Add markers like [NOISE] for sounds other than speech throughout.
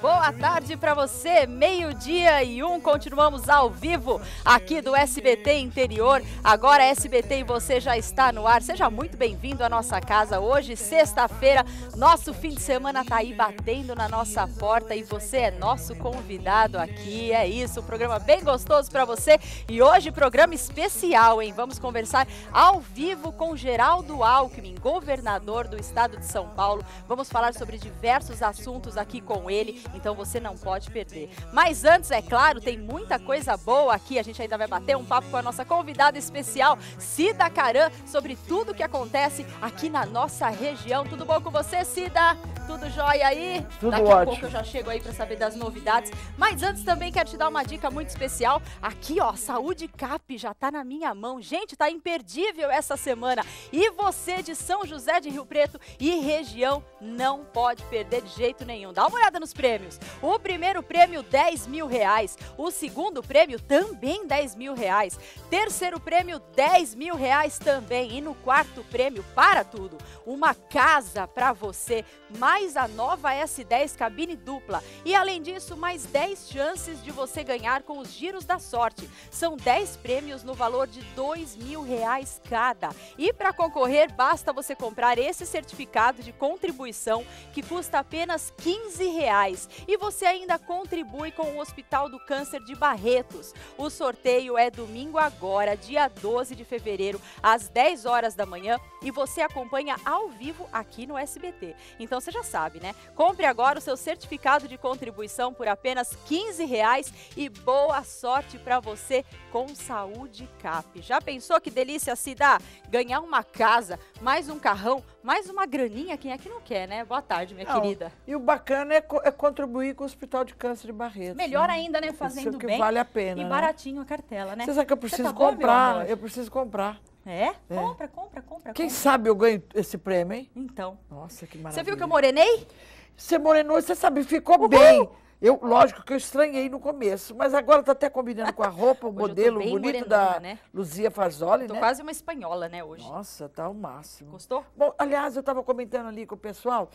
Boa tarde para você, meio-dia e um. Continuamos ao vivo aqui do SBT Interior. Agora, SBT e você já está no ar. Seja muito bem-vindo à nossa casa hoje, sexta-feira. Nosso fim de semana tá aí batendo na nossa porta e você é nosso convidado aqui. É isso, um programa bem gostoso para você. E hoje, programa especial, hein? Vamos conversar ao vivo com Geraldo Alckmin, governador do estado de São Paulo. Vamos falar sobre diversos assuntos aqui com ele. Então você não pode perder. Mas antes, é claro, tem muita coisa boa aqui. A gente ainda vai bater um papo com a nossa convidada especial, Cida Caran, sobre tudo que acontece aqui na nossa região. Tudo bom com você, Cida? Tudo jóia aí? Tudo Daqui a pouco eu já chego aí para saber das novidades. Mas antes também quero te dar uma dica muito especial. Aqui, ó, Saúde Cap já tá na minha mão. Gente, tá imperdível essa semana. E você de São José de Rio Preto e região não pode perder de jeito nenhum. Dá uma olhada nos prêmios prêmios. O primeiro prêmio, 10 mil reais. O segundo prêmio, também 10 mil reais. Terceiro prêmio, 10 mil reais também. E no quarto prêmio, para tudo, uma casa para você, mais a nova S10 cabine dupla. E além disso, mais 10 chances de você ganhar com os giros da sorte. São 10 prêmios no valor de 2 mil reais cada. E para concorrer, basta você comprar esse certificado de contribuição que custa apenas 15 reais e você ainda contribui com o Hospital do Câncer de Barretos. O sorteio é domingo agora, dia 12 de fevereiro, às 10 horas da manhã e você acompanha ao vivo aqui no SBT. Então você já sabe, né? Compre agora o seu certificado de contribuição por apenas 15 reais e boa sorte para você com Saúde Cap. Já pensou que delícia se dá ganhar uma casa, mais um carrão, mais uma graninha, quem é que não quer, né? Boa tarde, minha não, querida. E o bacana é, co é, contribuir com o Hospital de Câncer de Barreto. Melhor né? ainda, né? Fazendo Isso que bem. vale a pena. E né? baratinho a cartela, né? Você sabe que eu tá preciso tá comprar, eu preciso comprar. É? é? Compra, compra, compra. Quem compra. sabe eu ganho esse prêmio, hein? Então. Nossa, que maravilha. Você viu que eu morenei? Você morenou, você sabe, ficou Uhul! bem. Eu, lógico que eu estranhei no começo, mas agora está até combinando com a roupa, o [LAUGHS] modelo bonito da né? Luzia Fazoli, tô né? quase uma espanhola, né, hoje. Nossa, tá o máximo. Gostou? Bom, aliás, eu estava comentando ali com o pessoal,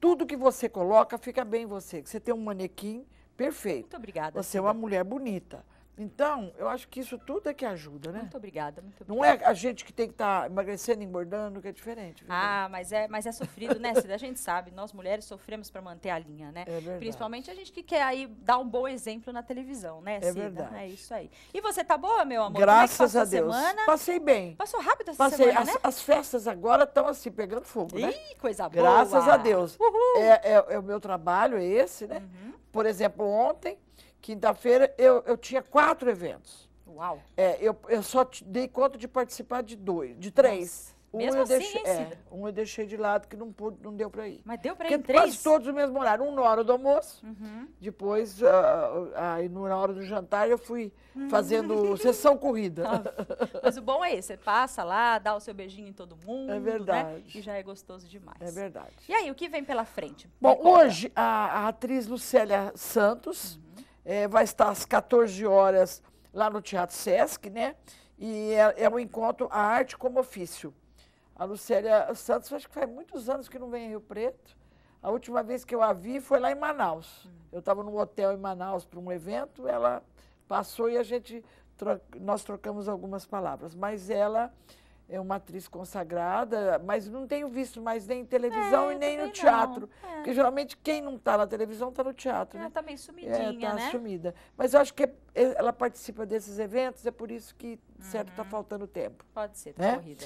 tudo que você coloca fica bem em você. Você tem um manequim perfeito. Muito obrigada. Você é uma mulher bonita. Então, eu acho que isso tudo é que ajuda, né? Muito obrigada, muito obrigada. Não é a gente que tem que estar tá emagrecendo, engordando, que é diferente. Viu? Ah, mas é, mas é sofrido, né? Cida? A gente sabe, nós mulheres sofremos para manter a linha, né? É verdade. Principalmente a gente que quer aí dar um bom exemplo na televisão, né, é Cida? É verdade. É isso aí. E você tá boa, meu amor? É tá Graças é a Deus. Semana? Passei bem. Passou rápido essa Passei. semana, as, né? As festas agora estão assim, pegando fogo, né? Ih, coisa boa. Graças a Deus. Uhul. É, é, é o meu trabalho, é esse, né? Uhum. Por exemplo, ontem Quinta-feira eu, eu tinha quatro eventos. Uau! É, eu, eu só dei conta de participar de dois, de três. Nossa, um, mesmo eu assim, deixei, é, um eu deixei de lado que não, pude, não deu para ir. Mas deu para ir três? quase todos no mesmo horário. Um na hora do almoço, uhum. depois uh, aí na hora do jantar eu fui uhum. fazendo sessão corrida. mas o bom é esse, você passa lá, dá o seu beijinho em todo mundo. Né? É verdade. Né? E já é gostoso demais. É verdade. E aí, o que vem pela frente? Bom, hoje a, a, atriz Lucélia Santos... Uhum é, vai estar às 14 horas lá no Teatro Sesc, né? E é, é um encontro A Arte como Ofício. A Lucélia Santos, acho que faz muitos anos que não vem a Rio Preto. A última vez que eu a vi foi lá em Manaus. Eu estava num hotel em Manaus para um evento, ela passou e a gente nós trocamos algumas palavras. Mas ela é uma atriz consagrada, mas não tenho visto mais nem em televisão é, e nem no teatro. é. Porque geralmente quem não está na televisão está no teatro. Ela é, está né? Tá meio sumidinha, é, tá né? sumida. Mas eu acho que é, é, ela participa desses eventos, é por isso que, certo, está uhum. faltando tempo. Pode ser, está né? corrida.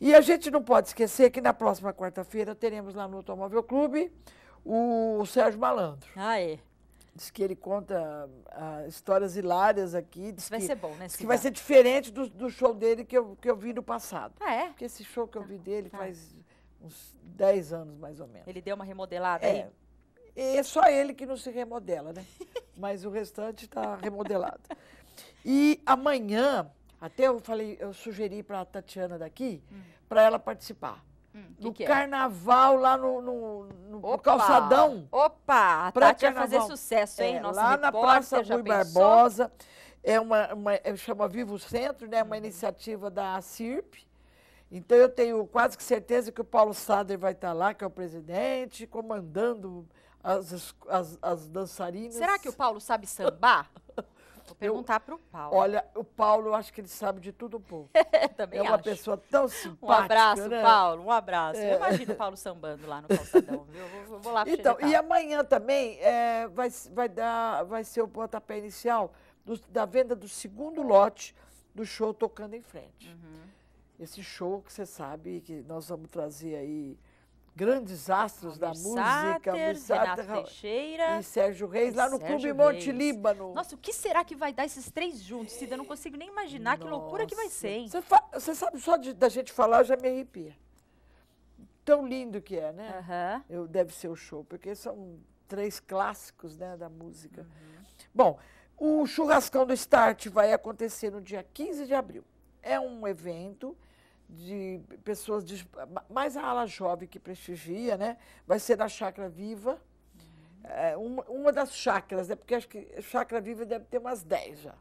E a gente não pode esquecer que na próxima quarta-feira teremos lá no Automóvel Clube o Sérgio Malandro. Ah, é. Diz que ele conta ah, histórias hilárias aqui. Isso vai que, ser bom, né? que vai ser diferente do, do, show dele que eu, que eu vi no passado. Ah, é? Porque esse show que eu tá, vi dele tá. faz uns 10 anos, mais ou menos. Ele deu uma remodelada é. aí? É? é só ele que não se remodela, né? [LAUGHS] Mas o restante está remodelado. E amanhã, até eu falei, eu sugeri para a Tatiana daqui, hum. para ela participar. Hum, no que é? carnaval é? lá no, no, no Opa. calçadão. Opa, a Tati vai fazer sucesso, hein? É, Nossa, lá na Praça Rui Barbosa. É uma, uma, é, chama Vivo Centro, né? Uma hum. iniciativa da CIRP. Então eu tenho quase que certeza que o Paulo Sader vai estar lá, que é o presidente, comandando as, as, as dançarinas. Será que o Paulo sabe sambar? [LAUGHS] Vou perguntar para o Paulo. Olha, o Paulo, eu acho que ele sabe de tudo um pouco. [LAUGHS] Também É uma acho. pessoa tão simpática. Um abraço, né? Paulo, um abraço. É. Eu imagino o Paulo sambando lá no calçadão, viu? vou, vou lá Então, e amanhã também é, vai, vai, dar, vai ser o pontapé inicial do, da venda do segundo lote do show Tocando em Frente. Uhum. Esse show que você sabe que nós vamos trazer aí grandes astros da música, Sater, Sater, Teixeira e Sérgio Reis, e lá no Sérgio Clube Monte Líbano. Nossa, o que será que vai dar esses três juntos, Cida? Eu não consigo nem imaginar Nossa. que loucura que vai ser, hein? Você, sabe, só de, da gente falar, já me arrepia. Tão lindo que é, né? Uhum. Eu, deve ser o show, porque são três clássicos né, da música. Uhum. Bom, o Churrascão do Start vai acontecer no dia 15 de abril. É um evento de pessoas de, mais a ala jovem que prestigia, né? Vai ser da Chácara Viva. É, uma, uma, das chácaras, né? Porque acho que Chácara Viva deve ter umas 10 já.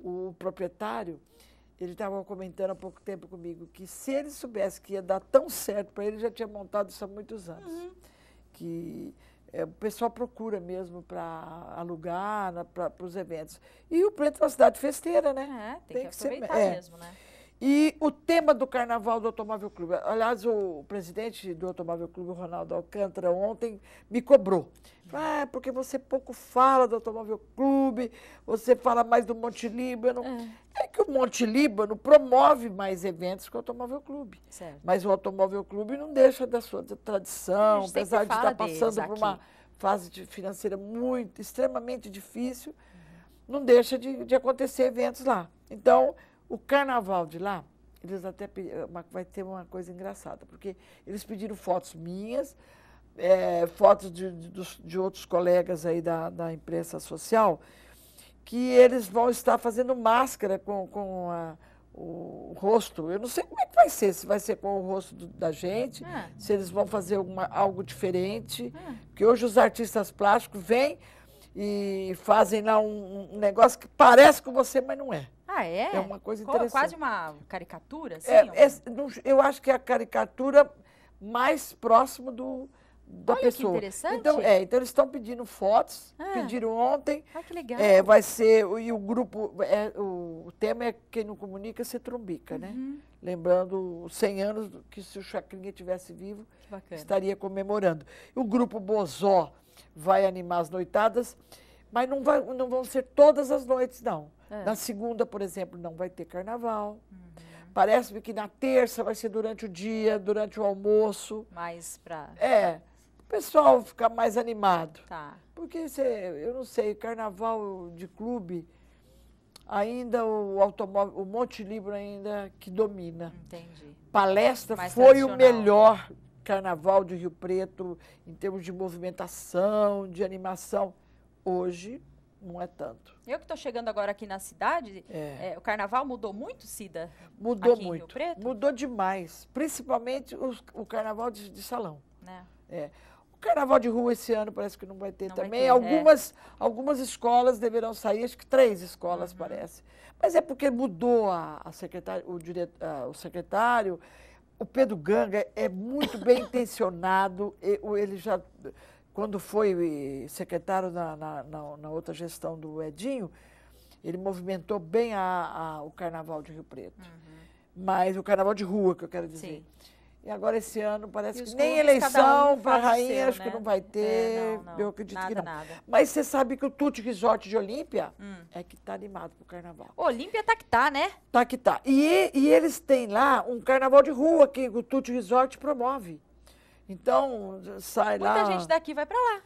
O proprietário, ele estava comentando há pouco tempo comigo que se ele soubesse que ia dar tão certo para ele, já tinha montado isso há muitos anos. Uhum. Que é, o pessoal procura mesmo para alugar, para os eventos. E o Preto é uma cidade festeira, né? É, tem, tem que, que, aproveitar ser, é. mesmo, né? E o tema do carnaval do Automóvel Clube. Aliás, o presidente do Automóvel Clube, Ronaldo Alcântara, ontem me cobrou. Ah, é porque você pouco fala do Automóvel Clube, você fala mais do Monte Líbano. É, é que o Monte Líbano promove mais eventos que o Automóvel Clube. Certo. Mas o Automóvel Clube não deixa da sua tradição, apesar de estar passando por uma fase financeira muito, extremamente difícil, uhum. não deixa de, de acontecer eventos lá. Então. É o carnaval de lá, eles até pediram, eh, vai ter uma coisa engraçada, porque eles pediram fotos minhas, é, fotos de, de, de, outros colegas aí da, da imprensa social, que eles vão estar fazendo máscara com, com a, o, rosto. Eu não sei como é que vai ser, se vai ser com o rosto do, da gente, ah. se eles vão fazer uma, algo diferente. Ah. Porque hoje os artistas plásticos vêm e fazem lá um, um negócio que parece com você, mas não é. Ah, é? É uma coisa interessante. Quase uma caricatura, assim? É, é, eu acho que é a caricatura mais próxima do, da Olha pessoa. Que interessante. Então, é, então eles estão pedindo fotos, ah, pediram ontem. Ah, que legal. É, vai ser, e o grupo, é, o, tema é quem não comunica se trombica, né? uhum. né? Lembrando os 100 anos que se o Chacrinha tivesse vivo, estaria comemorando. O grupo Bozó vai animar as noitadas, mas não, vai, não vão ser todas as noites, não. É. Na segunda, por exemplo, não vai ter carnaval. Uhum. Parece-me que na terça vai ser durante o dia, durante o almoço. Mais para. É. O pessoal ficar mais animado. Tá. Porque cê, eu não sei, carnaval de clube, ainda o automóvel, o Monte Libro ainda que domina. Entendi. Palestra mais foi o né? melhor carnaval de Rio Preto em termos de movimentação, de animação. Hoje não é tanto. Eu que estou chegando agora aqui na cidade, é. É, o carnaval mudou muito, Cida? Mudou muito. Mudou demais. Principalmente os, o carnaval de, de salão. Né. É. O carnaval de rua esse ano parece que não vai ter não também. Vai ter, é. algumas, algumas escolas deverão sair, acho que três escolas uhum. parece. Mas é porque mudou a, a secretária, o, dire, a, o secretário. O Pedro Ganga é muito bem intencionado, [LAUGHS] ele já quando foi eh, secretário na, na, na, na outra gestão do Edinho, ele movimentou bem a, a, o carnaval de Rio Preto. Uhum. Mas o carnaval de rua, que eu quero dizer. Sim. E agora esse ano parece que nem eleição um para rainha, acho né? que não vai ter. É, não, não. Eu acredito nada, que não. Nada. Mas você sabe que o Tute Resort de Olímpia hum. é que está animado para o carnaval. Olímpia tá que tá, né? Tá que tá. E, e eles têm lá um carnaval de rua que o Tute Resort promove. Então, sai Muita lá. Muita gente daqui vai para lá.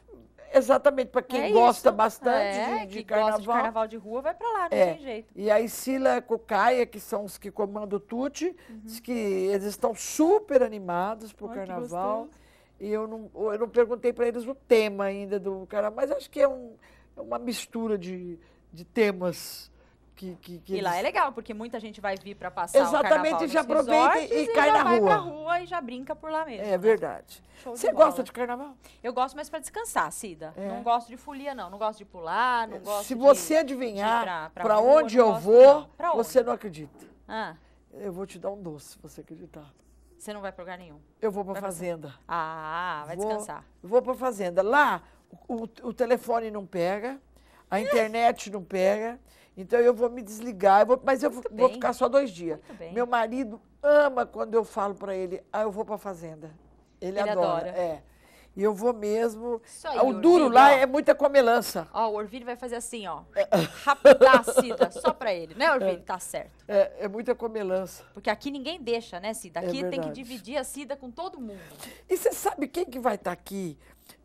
Exatamente, para quem é gosta isso. bastante é, de, de quem carnaval. Gosta de carnaval de rua, vai para lá, não é. tem jeito. E aí Sila e Cucaia, que são os que comandam o Tuti, uhum. que eles estão super animados para o carnaval. E eu não, eu não perguntei para eles o tema ainda do carnaval, mas acho que é, um, é uma mistura de, de temas que, que, que E eles... lá é legal, porque muita gente vai vir para passar Exatamente, o já aproveita e, e cai na rua. vai pra rua e já brinca por lá mesmo. É né? verdade. Você gosta de carnaval? Eu gosto mais para descansar, Cida. É. Não gosto de folia, não. Não gosto de pular, não é, gosto Se de, você adivinhar para onde eu vou, Onde? você não acredita. Ah. Eu vou te dar um doce, se você acreditar. Você não vai para lugar nenhum? Eu vou para fazenda. Ah, vai vou, eu Vou para fazenda. Lá, o, o, o telefone não pega, a internet não pega. Então eu vou me desligar, eu vou, mas eu vou ficar só dois dias. Meu marido ama quando eu falo para ele, ah, eu vou para a fazenda. Ele, ele adora. adora. É. E eu vou mesmo. Aí, o duro lá ó. é muita comelança. Ó, o Orville vai fazer assim, ó. É. só pra ele, né, Orville? É. Tá certo. É, é muita comelança. Porque aqui ninguém deixa, né, Cida? É aqui é tem que dividir a Cida com todo mundo. E você sabe quem que vai estar tá aqui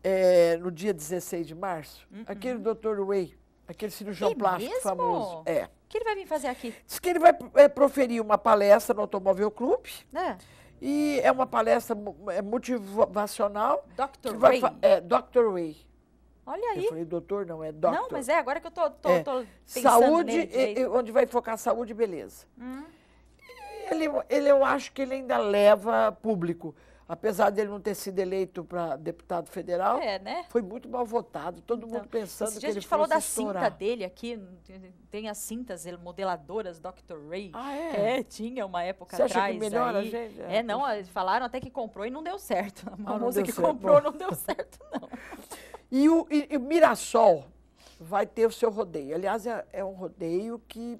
é, no dia 16 de março? Uh Aquele doutor Way. Aquele cirurgião e plástico mesmo? famoso. É. O que ele vai vir fazer aqui? Diz que ele vai é, proferir uma palestra no Automóvel Clube. É. E é uma palestra é motivacional. Dr. Ray. É, Dr. Ray. Olha aí. Eu falei doutor, não, é doctor. Não, mas é, agora que eu tô, tô, é. tô pensando Saúde, e, onde vai focar saúde e beleza. Hum. Ele, ele, eu acho que ele ainda leva público apesar dele não ter sido eleito para deputado federal, é, né? foi muito mal votado, todo então, mundo pensando que ele A gente falou da estourar. cinta dele aqui, tem as cintas modeladoras Dr. Ray. Ah, é? é tinha uma época Você atrás. Acha melhor melhora, aí. Gente? é, não, falaram até que comprou e não deu certo. A ah, moça que certo. comprou não deu certo, não. e, o, e, e o Mirassol vai ter o seu rodeio. Aliás, é, é um rodeio que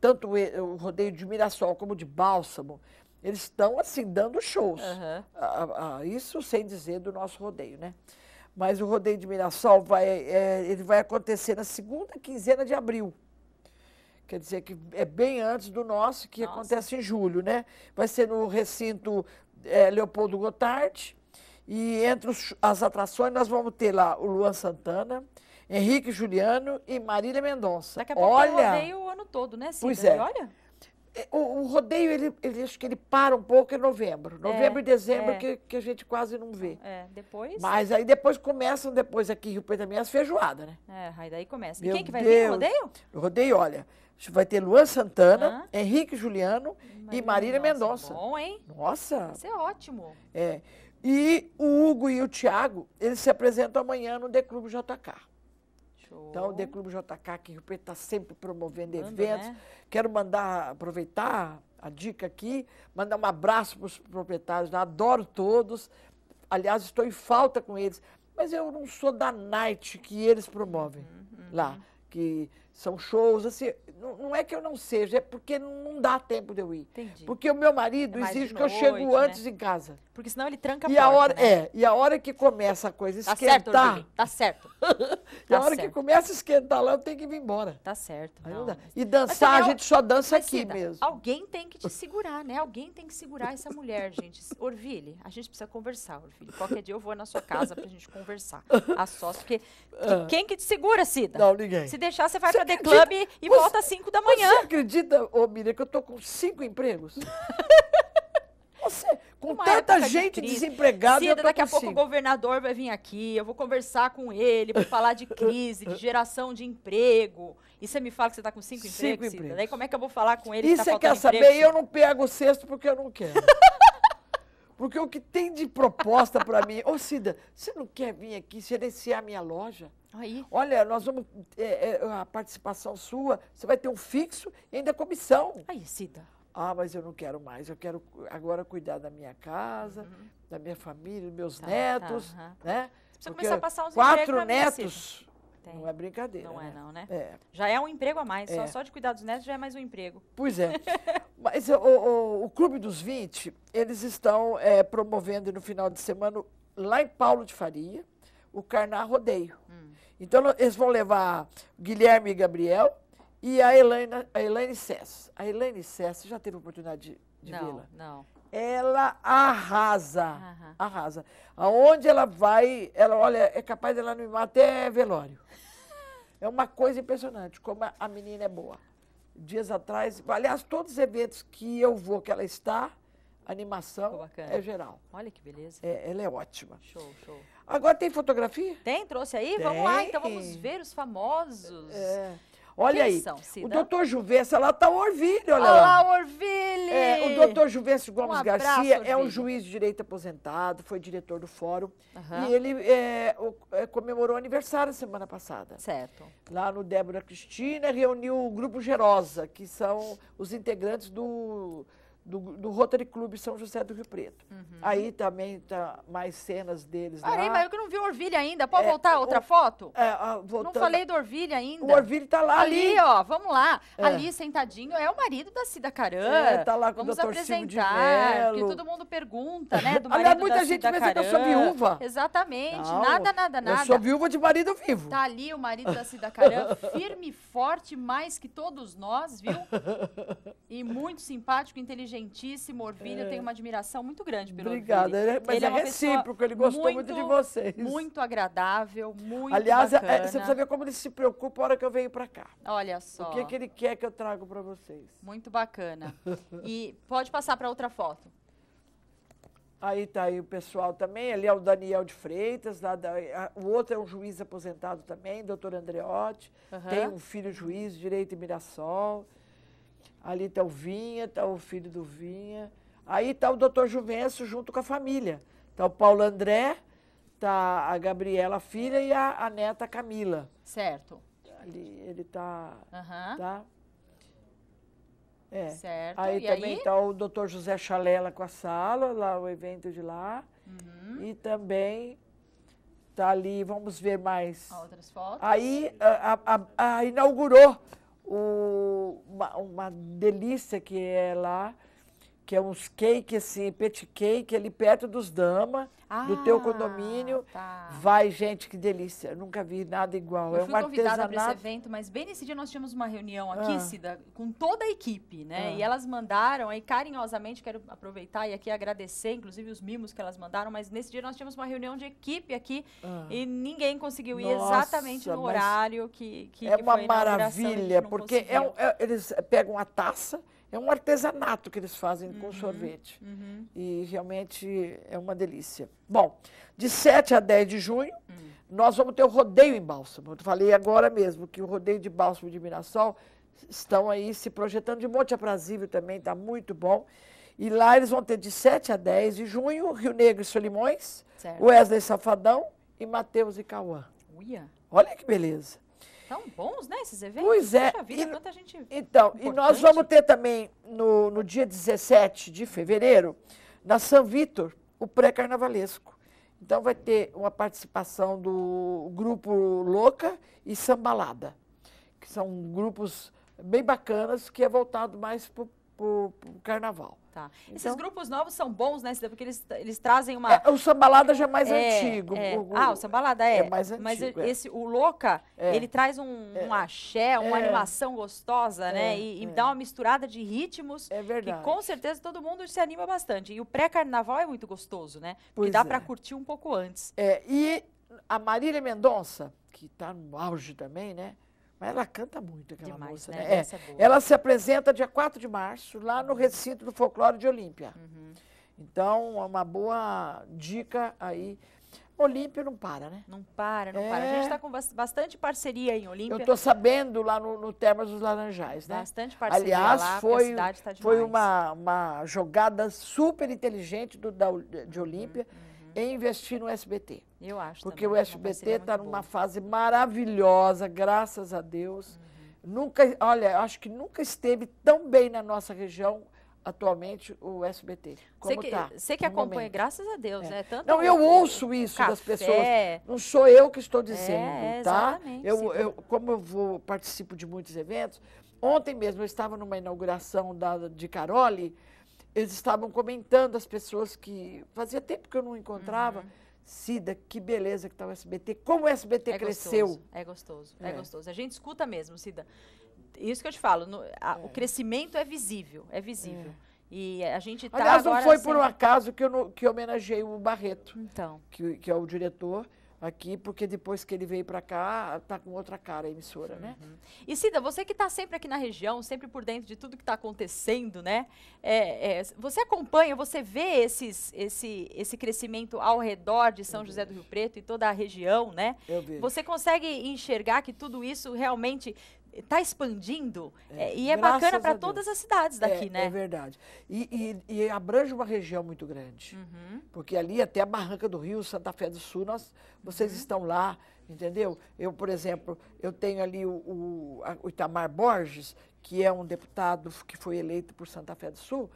tanto o rodeio de Mirassol como de Bálsamo eles estão assim dando shows. Uhum. Ah, ah, isso sem dizer do nosso rodeio, né? Mas o rodeio de Mirassol vai, é, ele vai acontecer na segunda quinzena de abril. Quer dizer que é bem antes do nosso, que Nossa. acontece em julho, né? Vai ser no recinto é, Leopoldo Gotard. E entre os, as atrações, nós vamos ter lá o Luan Santana, Henrique Juliano e Marília Mendonça. Daqui a pouco olha, tem rodeio o ano todo, né, Cida? Pois é. E olha... É, o, o, rodeio, ele, ele, acho que ele para um pouco em novembro. É, novembro é, e dezembro é. que, que a gente quase não vê. É, depois... Mas aí depois começam, depois aqui em Rio Preto também, as feijoadas, né? É, aí daí começa. Meu e quem que vai Deus. vir rodeio? o rodeio, olha, vai ter Luan Santana, Henrique Juliano e Marília Mendonça. Bom, hein? Nossa! Isso é ótimo. É. E o Hugo e o Tiago, eles se apresentam amanhã no The Clube JK. Show. Então, o The Clube JK aqui Rio Preto está sempre promovendo Manda, eventos. Né? Quero mandar, aproveitar a dica aqui, mandar um abraço para os proprietários lá, né? adoro todos. Aliás, estou em falta com eles, mas eu não sou da night que eles promovem uhum, lá. Uhum. Que são shows, assim, não, não, é que eu não seja, é porque não dá tempo de eu ir. Entendi. Porque o meu marido é exige que eu chego né? antes em casa. Porque senão ele tranca a e porta, a hora, né? É, e a hora que começa a coisa tá esquentar... Certo, tá certo, Tá [LAUGHS] certo. e a tá hora que começa a esquentar lá, eu tenho que ir embora. Tá certo. Não, não e dançar, a é gente só dança aqui Cida, mesmo. Alguém tem que te [LAUGHS] segurar, né? Alguém tem que segurar essa mulher, gente. [LAUGHS] Orville, a gente precisa conversar, Orville. Qualquer dia eu vou na sua casa pra gente conversar a sócio, porque ah. quem que te segura, Cida? Não, ninguém. Se deixar, você vai... Cê pra The Club e você, volta às 5 da manhã. Você acredita, ô Miriam, que eu tô com cinco empregos? [LAUGHS] Você, com Uma tanta gente de desempregada. Cida, daqui a pouco o governador vai vir aqui, eu vou conversar com ele, vou falar de crise, de geração de emprego. E você me fala que você está com cinco, cinco empregos, empregos. Cida. Daí como é que eu vou falar com ele? E tá você tá quer saber? Emprego, eu não pego o sexto porque eu não quero. [LAUGHS] porque o que tem de proposta para mim, ô Cida, você não quer vir aqui gerenciar minha loja? Aí. Olha, nós vamos. É, é, a participação sua, você vai ter um fixo e ainda comissão. Aí, Cida. Ah, mas eu não quero mais, eu quero agora cuidar da minha casa, uhum. da minha família, dos meus tá, netos, tá, uhum. né? Você começar a passar uns Quatro netos. Tem. Não é brincadeira. Não é, né? é, não, né? É. Já é um emprego a mais. É. Só, só de cuidar dos netos já é mais um emprego. Pois é. [LAUGHS] Mas o, o, o, Clube dos 20, eles estão é, promovendo no final de semana, lá em Paulo de Faria, o Carnar Rodeio. Hum. Então, eles vão levar Guilherme e Gabriel e a Elaine, a Elaine Sess. A Elaine Sess, você já teve oportunidade de, de vê-la? Não, Ela arrasa, uhum. arrasa. Aonde ela vai, ela, olha, é capaz dela animar até velório. [LAUGHS] É uma coisa impressionante, como a menina é boa. Dias atrás, aliás, todos os eventos que eu vou, que ela está, animação é geral. Olha que beleza. É, ela é ótima. Show, show. Agora tem fotografia? Tem, trouxe aí? Tem. Vamos lá, então vamos ver os famosos. É. Olha Quem aí, são, o doutor Juvencio, lá está Orvilho, olha Olá, lá. Olá, Orvilho! É, o doutor Juvencio Gomes um abraço, Garcia é um juiz de direito aposentado, foi diretor do fórum. Uhum. E ele é, é comemorou aniversário semana passada. Certo. Lá no Débora Cristina, reuniu o Grupo Gerosa, que são os integrantes do do, do Rotary Club São José do Rio Preto. Uhum. Aí também tá mais cenas deles Parei, lá. mas eu que não vi o Orville ainda. Pode é, voltar outra o, foto? É, a, ah, não falei do Orville ainda. O Orville tá lá ali. ali ó, vamos lá. É. Ali, sentadinho, é o marido da Cida Caran. É, tá lá com vamos o Dr. apresentar, porque todo mundo pergunta, né, do marido Aliás, muita da gente pensa que eu sou viúva. Exatamente, não, nada, nada, nada. Eu sou viúva de marido vivo. Tá ali o marido da Cida Caran, [LAUGHS] firme, forte, mais que todos nós, viu? E muito simpático, inteligente inteligentíssimo. Orvilho, é. tem uma admiração muito grande pelo Obrigada. É- mas ele é, é recíproco, ele gostou muito, muito, de vocês. Muito agradável, muito Aliás, é, é, bacana. É, você precisa ver como ele se preocupa a hora que eu venho para cá. Olha só. O que, é que ele quer que eu trago para vocês. Muito bacana. e pode passar para outra foto. Aí tá aí o pessoal também, ali é o Daniel de Freitas, lá da, a, o outro é um juiz aposentado também, doutor Andreotti, uhum. tem um filho juiz, direito em Mirassol ali está o Vinha, está o filho do Vinha. Aí está o doutor Juvenso junto com a família. Está o Paulo André, está a Gabriela, a filha, e a, a neta Camila. Certo. Ali ele está. Uhum. Tá? É. Certo. Aí e também está o doutor José Chalela com a sala, lá o evento de lá. Uhum. E também está ali, vamos ver mais. Outras fotos. Aí a, a, a inaugurou o, uma, uma delícia que é lá que é uns cake assim, pet cake ali perto dos Dama, ah, do teu ah, condomínio. Tá. Vai, gente, que delícia. Eu nunca vi nada igual. Eu é fui convidada para esse evento, mas bem nesse dia nós tínhamos uma reunião aqui, ah. Cida, com toda a equipe, né? Ah. E elas mandaram aí carinhosamente, quero aproveitar e aqui agradecer, inclusive, os mimos que elas mandaram, mas nesse dia nós tínhamos uma reunião de equipe aqui ah. e ninguém conseguiu ir Nossa, exatamente no horário que, que É que uma maravilha, porque é, é, eles pegam a taça é um artesanato que eles fazem uhum, com sorvete. Uhum. E realmente é uma delícia. Bom, de 7 a 10 de junho, uhum. nós vamos ter o rodeio em Bálsamo. Eu falei agora mesmo que o rodeio de Bálsamo de Mirassol estão aí se projetando. De Monte Aprazível também está muito bom. E lá eles vão ter de 7 a 10 de junho, Rio Negro e Solimões, certo. Wesley Safadão e Matheus e Cauã. Olha que beleza tão bons, né, esses eventos? Pois é. Vida, e, quanta gente então, importante. e nós vamos ter também, no, no dia 17 de fevereiro, na São Vitor, o pré-carnavalesco. Então vai ter uma participação do grupo Louca e Sambalada, que são grupos bem bacanas, que é voltado mais para pro, pro carnaval. Tá. Então, Esses grupos novos são bons, né, Porque eles, eles trazem uma. É, o sambalada já é mais é, antigo. É. O, o, ah, o sambalada é. É mais antigo. Mas é. esse, o Louca, é. ele traz um, é. um axé, uma animação gostosa, né? E, e dá uma misturada de ritmos. É verdade. Que com certeza todo mundo se anima bastante. E o pré-carnaval é muito gostoso, né? Porque pois dá para curtir um pouco antes. É, e a Marília Mendonça, que está no auge também, né? Mas ela canta muito, aquela Demais, moça. Né? né? É, é ela se apresenta dia 4 de março, lá no Recinto do Folclore de Olímpia. Uhum. Então, é uma boa dica aí. Olímpia não para, né? Não para, não é. para. A gente está com bastante parceria em Olímpia. Eu estou sabendo lá no, no Termas dos Laranjais, né? Bastante parceria Aliás, lá, foi, a cidade está demais. foi uma, uma jogada super inteligente do, da, de Olímpia uhum, uhum. em investir no SBT. Eu acho. Porque também, o SBT está é numa boa. fase maravilhosa, graças a Deus. Uhum. Nunca, olha, acho que nunca esteve tão bem na nossa região atualmente o SBT. Como você que, tá, você que acompanha, momento. graças a Deus, é. né? Tanto não, eu ouço isso café. das pessoas. Não sou eu que estou dizendo, é, tá? Exatamente, eu, eu, como eu vou, participo de muitos eventos, ontem mesmo eu estava numa inauguração da, de Carole, eles estavam comentando as pessoas que fazia tempo que eu não encontrava. Uhum Cida, que beleza que está o SBT, como o SBT é cresceu. Gostoso, é gostoso, é. é. gostoso. A gente escuta mesmo, Cida. Isso que eu te falo, no, a, é. o crescimento é visível, é visível. É. E a gente tá Aliás, não foi por um acaso que eu, que eu homenageei o Barreto, então. que, que é o diretor, aqui, porque depois que ele veio para cá, tá com outra cara a emissora, Sim, né? Uhum. E Cida, você que está sempre aqui na região, sempre por dentro de tudo que está acontecendo, né? É, é, você acompanha, você vê esses, esse, esse crescimento ao redor de São Eu José vejo. do Rio Preto e toda a região, né? Eu vejo. Você consegue enxergar que tudo isso realmente está expandindo é, é, e é bacana para todas as cidades é, daqui, é, né? É verdade. E, e, e, abrange uma região muito grande, uhum. porque ali até a Barranca do Rio, Santa Fé do Sul, nós, vocês uhum. estão lá, entendeu? Eu, por exemplo, eu tenho ali o, o, Itamar Borges, que é um deputado que foi eleito por Santa Fé do Sul.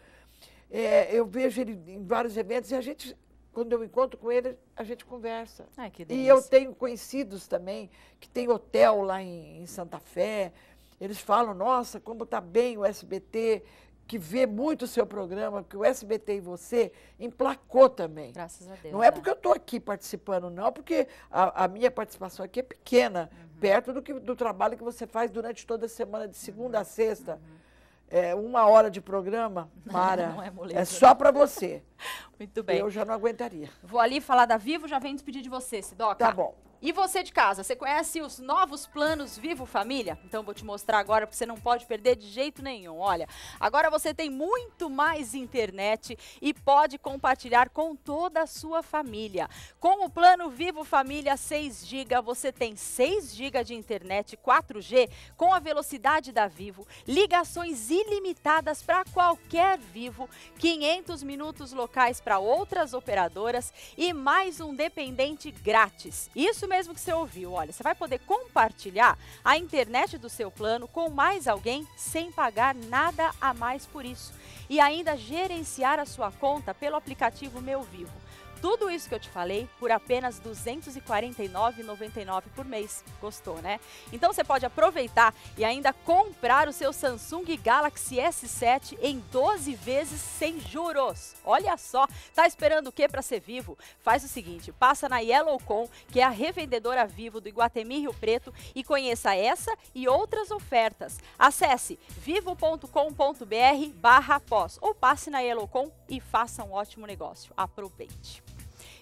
É, eu vejo ele em vários eventos e a gente quando eu encontro com ele, a gente conversa. Ai, e eu tenho conhecidos também que tem hotel lá em, em Santa Fé. Eles falam, nossa, como está bem o SBT, que vê muito o seu programa, que o SBT e você emplacou também. Graças a Deus. Não é, é. porque eu estou aqui participando, não, porque a, a, minha participação aqui é pequena, uhum. perto do, que, do trabalho que você faz durante toda a semana, de segunda uhum. a sexta. Uhum é, uma hora de programa, [LAUGHS] Mara, não é, moleza, é só para você. [LAUGHS] Muito bem. Eu já não aguentaria. Vou ali falar da Vivo, já vem despedir de você, Sidoca. Tá bom. E você de casa, você conhece os novos planos Vivo Família? Então vou te mostrar agora porque você não pode perder de jeito nenhum. Olha, agora você tem muito mais internet e pode compartilhar com toda a sua família. Com o plano Vivo Família 6GB, você tem 6GB de internet 4G com a velocidade da Vivo, ligações ilimitadas para qualquer Vivo, 500 minutos locais para outras operadoras e mais um dependente grátis. Isso mesmo que você ouviu. Olha, você vai poder compartilhar a internet do seu plano com mais alguém sem pagar nada a mais por isso. E ainda gerenciar a sua conta pelo aplicativo Meu Vivo. Tudo isso que eu te falei por apenas R$ 249,99 por mês. Gostou, né? Então você pode aproveitar e ainda comprar o seu Samsung Galaxy S7 em 12 vezes sem juros. Olha só, tá esperando o que para ser vivo? Faz o seguinte, passa na Yellowcom, que é a revendedora vivo do Iguatemi Rio Preto e conheça essa e outras ofertas. Acesse vivo.com.br/pós ou passe na Yellowcom e faça um ótimo negócio. Aproveite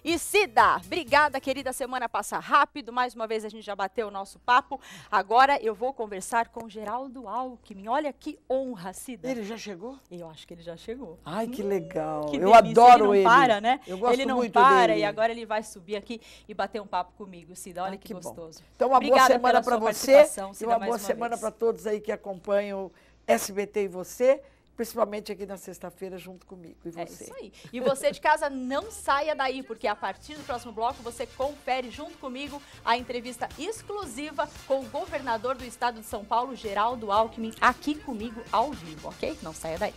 e Cida, Obrigada, querida. A semana passa rápido. Mais uma vez a gente já bateu o nosso papo. Agora eu vou conversar com Geraldo Alckmin. Olha que honra, Cida. Ele já chegou? Eu acho que ele já chegou. Ai, que hum, legal. Que eu adoro ele. Não ele não para, né? Eu gosto ele não muito para dele. e agora ele vai subir aqui e bater um papo comigo, Cida. Olha Ai, ah, que, que gostoso. Bom. Então, uma Obrigada boa semana para você Cida, e uma boa uma semana para todos aí que acompanham SBT e você principalmente aqui na sexta-feira, junto comigo e é você. É isso aí. E você de casa, não saia daí, porque a partir do próximo bloco você confere junto comigo a entrevista exclusiva com o governador do estado de São Paulo, Geraldo Alckmin, aqui comigo ao vivo, ok? Não saia daí.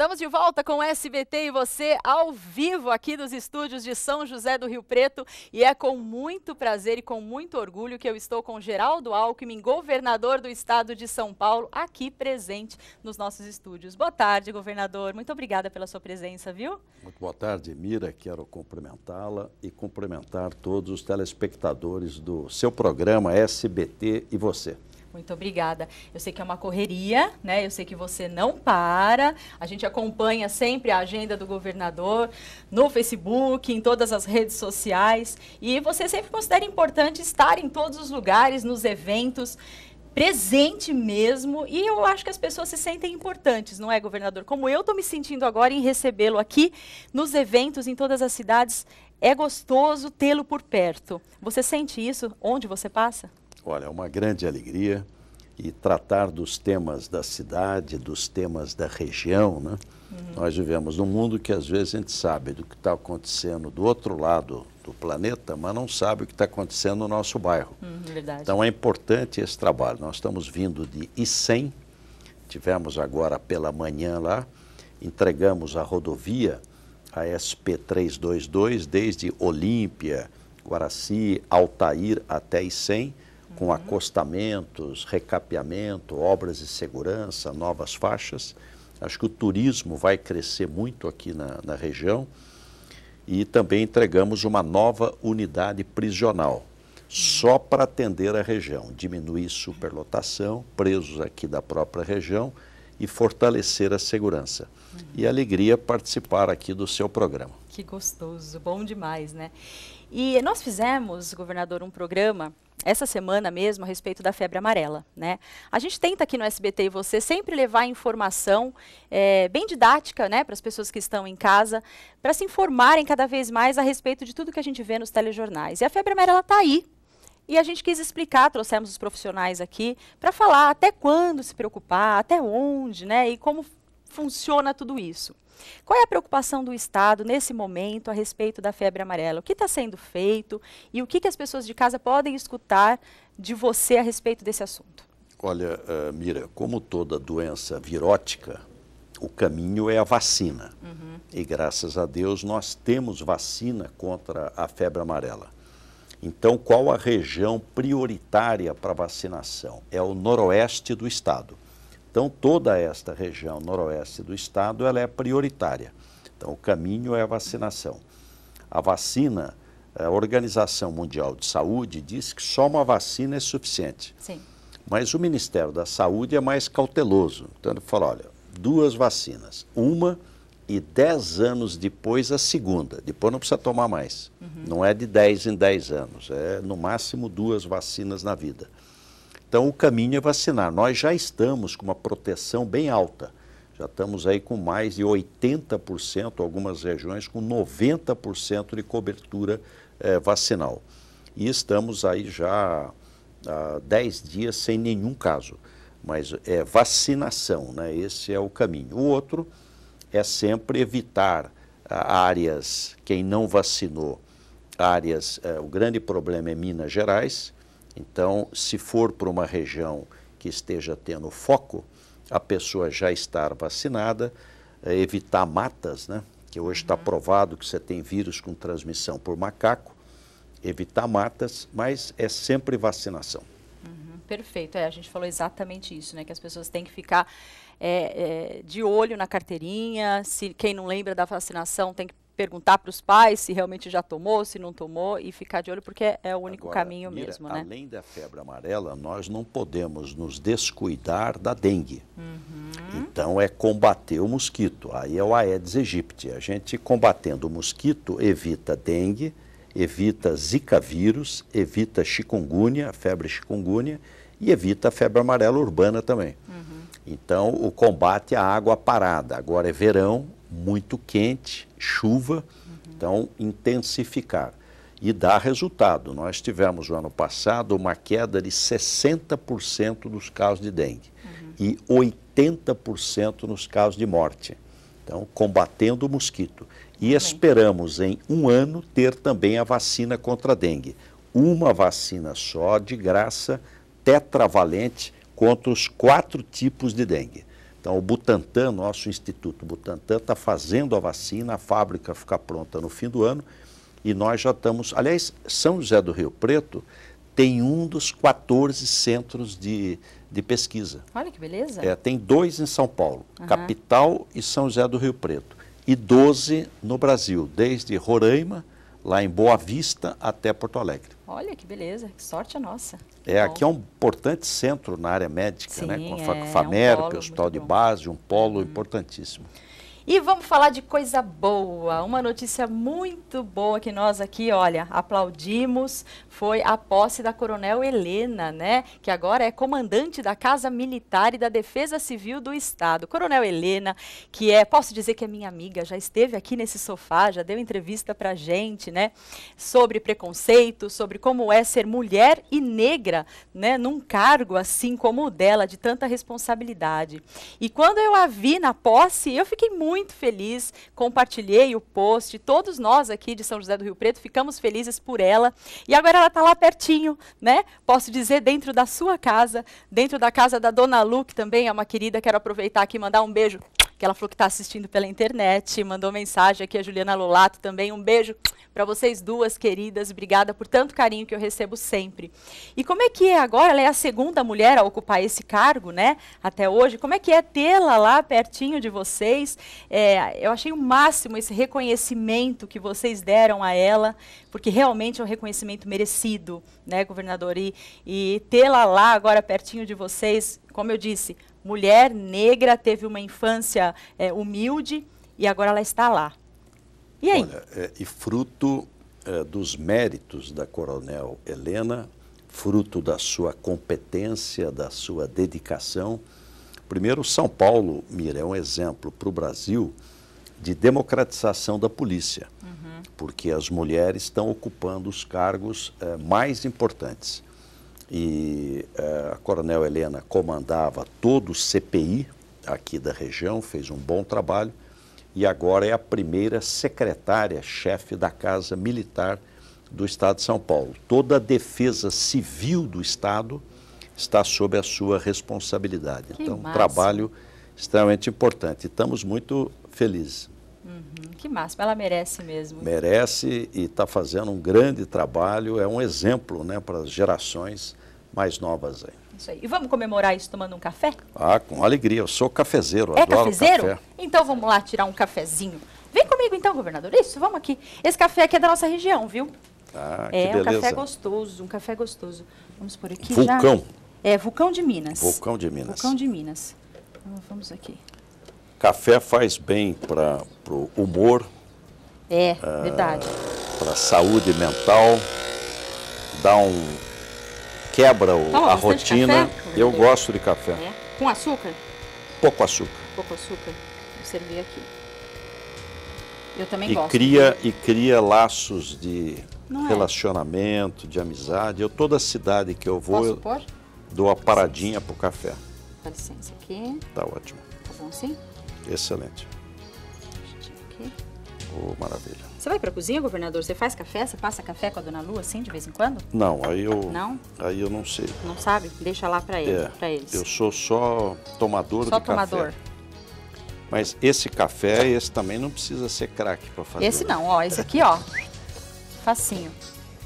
Estamos de volta com SBT e você ao vivo aqui dos estúdios de São José do Rio Preto e é com muito prazer e com muito orgulho que eu estou com Geraldo Alckmin, governador do estado de São Paulo, aqui presente nos nossos estúdios. Boa tarde, governador. Muito obrigada pela sua presença, viu? Muito boa tarde, Mira. Quero cumprimentá-la e cumprimentar todos os telespectadores do seu programa SBT e você. Muito obrigada. Eu sei que é uma correria, né? Eu sei que você não para. A gente acompanha sempre a agenda do governador no Facebook, em todas as redes sociais. E você sempre considera importante estar em todos os lugares, nos eventos presente mesmo. E eu acho que as pessoas se sentem importantes, não é, governador? Como eu estou me sentindo agora em recebê-lo aqui nos eventos em todas as cidades. É gostoso tê-lo por perto. Você sente isso onde você passa? Olha, é uma grande alegria e tratar dos temas da cidade, dos temas da região, né? Uhum. Nós vivemos num mundo que às vezes a gente sabe do que está acontecendo do outro lado do planeta, mas não sabe o que está acontecendo no nosso bairro. Uhum, então é importante esse trabalho. Nós estamos vindo de ICEM, tivemos agora pela manhã lá, entregamos a rodovia, a SP322, desde Olímpia, Guaraci, Altair até ICEM, com acostamentos, recapeamento, obras de segurança, novas faixas. Acho que o turismo vai crescer muito aqui na, na região. E também entregamos uma nova unidade prisional, só para atender a região, diminuir superlotação, presos aqui da própria região e fortalecer a segurança. Uhum. E alegria participar aqui do seu programa. Que gostoso, bom demais, né? E nós fizemos, governador, um programa essa semana mesmo a respeito da febre amarela. Né? A gente tenta aqui no SBT e você sempre levar informação é, bem didática né, para as pessoas que estão em casa, para se informarem cada vez mais a respeito de tudo que a gente vê nos telejornais. E a febre amarela está aí. E a gente quis explicar, trouxemos os profissionais aqui para falar até quando se preocupar, até onde, né? E como funciona tudo isso? Qual é a preocupação do Estado nesse momento a respeito da febre amarela? O que está sendo feito e o que, que, as pessoas de casa podem escutar de você a respeito desse assunto? Olha, uh, Mira, como toda doença virótica, o caminho é a vacina. Uhum. E graças a Deus nós temos vacina contra a febre amarela. Então, qual a região prioritária para vacinação? É o noroeste do estado. Então, toda esta região noroeste do estado ela é prioritária. Então, o caminho é a vacinação. A vacina, a Organização Mundial de Saúde diz que só uma vacina é suficiente. Sim. Mas o Ministério da Saúde é mais cauteloso. Então, ele fala, olha, duas vacinas. Uma e dez anos depois a segunda. Depois não precisa tomar mais. Uhum. Não é de dez em dez anos, é no máximo duas vacinas na vida. Então, o caminho é vacinar. Nós já estamos com uma proteção bem alta. Já estamos aí com mais de 80%, algumas regiões com 90% de cobertura eh, vacinal. E estamos aí já há 10 dias sem nenhum caso. Mas é vacinação, né? esse é o caminho. O outro é sempre evitar ah, áreas, quem não vacinou, áreas, eh, o grande problema é Minas Gerais, então, se for para uma região que esteja tendo foco, a pessoa já estar vacinada, é, evitar matas, né? que hoje está uhum. provado que você tem vírus com transmissão por macaco, evitar matas, mas é sempre vacinação. Uhum, perfeito, é, a gente falou exatamente isso, né? que as pessoas têm que ficar é, é, de olho na carteirinha, se quem não lembra da vacinação tem que perguntar para os pais se realmente já tomou, se não tomou e ficar de olho, porque é o único Agora, caminho Mira, mesmo. Né? Além da febre amarela, nós não podemos nos descuidar da dengue. Uhum. Então é combater o mosquito. Aí é o Aedes aegypti. A gente combatendo o mosquito evita dengue, evita zika vírus, evita chikungunya, febre chikungunya e evita a febre amarela urbana também. Uhum. Então o combate à água parada. Agora é verão, muito quente, chuva, então intensificar. E dá resultado. Nós tivemos no ano passado uma queda de 60% dos casos de dengue uhum. e 80% nos casos de morte. Então, combatendo o mosquito. E esperamos em um ano ter também a vacina contra a dengue. Uma vacina só, de graça, tetravalente, contra os quatro tipos de dengue. Então, o Butantan, nosso Instituto Butantan, está fazendo a vacina, a fábrica fica pronta no fim do ano e nós já estamos. Aliás, São José do Rio Preto tem um dos 14 centros de, de pesquisa. Olha que beleza! É, tem dois em São Paulo, uhum. capital e São José do Rio Preto, e 12 no Brasil, desde Roraima, lá em Boa Vista, até Porto Alegre. Olha que beleza, que sorte a é nossa. É, bom. aqui é um importante centro na área médica, né? Sim, né? Com a FAMERP, é, é um Hospital de bom. Base, um polo hum. importantíssimo. E vamos falar de coisa boa, uma notícia muito boa que nós aqui, olha, aplaudimos, foi a posse da Coronel Helena, né, que agora é comandante da Casa Militar e da Defesa Civil do Estado. Coronel Helena, que é, posso dizer que é minha amiga, já esteve aqui nesse sofá, já deu entrevista pra gente, né, sobre preconceito, sobre como é ser mulher e negra, né, num cargo assim como o dela, de tanta responsabilidade. E quando eu a vi na posse, eu fiquei muito muito feliz, compartilhei o post, todos nós aqui de São José do Rio Preto ficamos felizes por ela. E agora ela está lá pertinho, né? Posso dizer, dentro da sua casa, dentro da casa da Dona Lu, que também é uma querida, quero aproveitar aqui e mandar um beijo que ela falou que está assistindo pela internet, mandou mensagem aqui, a Juliana Lolato também. Um beijo para vocês duas, queridas. Obrigada por tanto carinho que eu recebo sempre. E como é que é agora? Ela é a segunda mulher a ocupar esse cargo, né? Até hoje. Como é que é tê-la lá pertinho de vocês? É, eu achei o máximo esse reconhecimento que vocês deram a ela, porque realmente é um reconhecimento merecido, né, governador? E, e tê-la lá agora pertinho de vocês, como eu disse, mulher negra, teve uma infância é, humilde e agora ela está lá. E aí? Olha, é, e fruto é, dos méritos da Coronel Helena, fruto da sua competência, da sua dedicação. Primeiro, São Paulo, Mira, é um exemplo para o Brasil de democratização da polícia, uhum. porque as mulheres estão ocupando os cargos é, mais importantes e é, a Coronel Helena comandava todo o CPI aqui da região, fez um bom trabalho e agora é a primeira secretária-chefe da Casa Militar do Estado de São Paulo. Toda a defesa civil do Estado está sob a sua responsabilidade. Que então, massa. um trabalho extremamente importante. Estamos muito felizes. Uhum, que máximo, ela merece mesmo. Merece e está fazendo um grande trabalho, é um exemplo né, para as gerações mais novas aí. Isso aí. E vamos comemorar isso tomando um café? Ah, com alegria. Eu sou cafezeiro. É adoro cafezeiro? Café. Então vamos lá tirar um cafezinho. Vem comigo então, governador. Isso, vamos aqui. Esse café aqui é da nossa região, viu? Ah, é, que É, um café gostoso, um café gostoso. Vamos por aqui Vulcão. Já? É, Vulcão de Minas. Vulcão de Minas. Vulcão de Minas. vamos aqui. Café faz bem para o humor. É, ah, verdade. Para a saúde mental. Dá um quebra o, tá a rotina. Eu gosto de café. É. Com açúcar? Pouco açúcar. Pouco açúcar. Vou servir aqui. Eu também e gosto. Cria, e cria laços de Não é? relacionamento, é. de amizade. Eu, toda cidade que eu vou, eu dou a paradinha para o café. Dá licença aqui. Tá ótimo. Tá bom sim? Excelente. Deixa eu aqui. Oh, maravilha. Você vai pra cozinha, governador? Você faz café? Você passa café com a dona Lu, assim, de vez em quando? Não, aí eu... Não? Aí eu não sei. Não sabe? Deixa lá pra, ele, é, eles. Eu sou só tomador só de tomador. café. Só tomador. Mas esse café, esse também não precisa ser craque pra fazer. Esse né? não, ó. Esse aqui, ó. Facinho.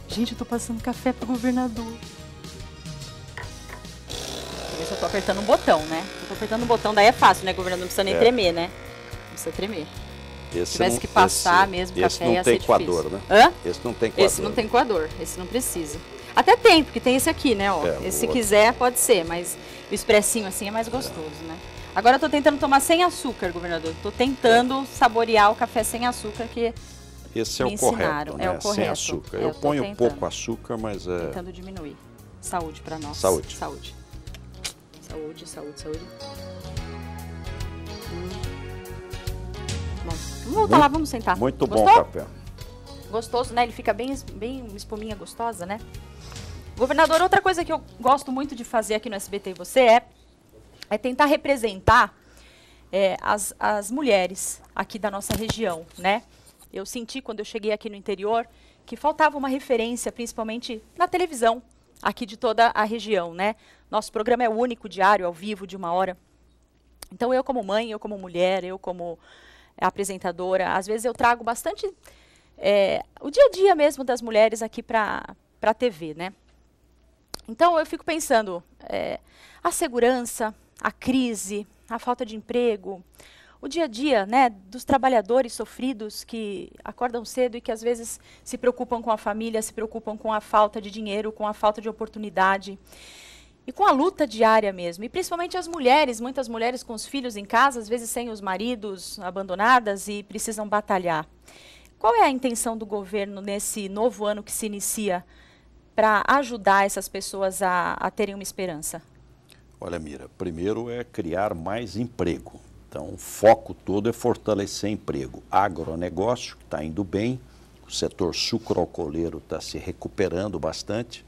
Gente, eu tô passando café pro governador. Eu só eu tô apertando um botão, né? Eu tô apertando um botão, daí é fácil, né, governador? Não precisa nem é. tremer, né? Não precisa tremer. Esse Tivesse não, que passar esse, mesmo esse café não tem coador, né? Hã? Esse não tem coador. Esse não tem coador, esse não precisa. Até tem, porque tem esse aqui, né? Ó. É, esse, se quiser, pode ser, mas o expressinho assim é mais gostoso, é. né? Agora eu tô tentando tomar sem açúcar, governador. Tô tentando é. saborear o café sem açúcar que Esse é o correto, é né? É o correto. Sem açúcar. eu, eu ponho tentando. pouco açúcar, mas é... Tentando diminuir. Saúde para nós. Saúde. Saúde. Saúde, saúde, saúde. Hum. Vamos voltar tá muito, lá, vamos sentar. Muito Gostou? bom o café. Gostoso, né? Ele fica bem, bem espuminha gostosa, né? Governador, outra coisa que eu gosto muito de fazer aqui no SBT e você é, é tentar representar é, as, as mulheres aqui da nossa região, né? Eu senti quando eu cheguei aqui no interior que faltava uma referência, principalmente na televisão, aqui de toda a região, né? Nosso programa é o único diário, ao vivo, de uma hora. Então, eu como mãe, eu como mulher, eu como é apresentadora. Às vezes eu trago bastante é, o dia a dia mesmo das mulheres aqui para a TV, né? Então eu fico pensando é, a segurança, a crise, a falta de emprego, o dia a dia, né, dos trabalhadores sofridos que acordam cedo e que às vezes se preocupam com a família, se preocupam com a falta de dinheiro, com a falta de oportunidade e com a luta diária mesmo. E principalmente as mulheres, muitas mulheres com os filhos em casa, às vezes sem os maridos, abandonadas e precisam batalhar. Qual é a intenção do governo nesse novo ano que se inicia para ajudar essas pessoas a, a terem uma esperança? Olha, Mira, primeiro é criar mais emprego. Então, o foco todo é fortalecer emprego. Agronegócio, que está indo bem, o setor sucroalcooleiro está se recuperando bastante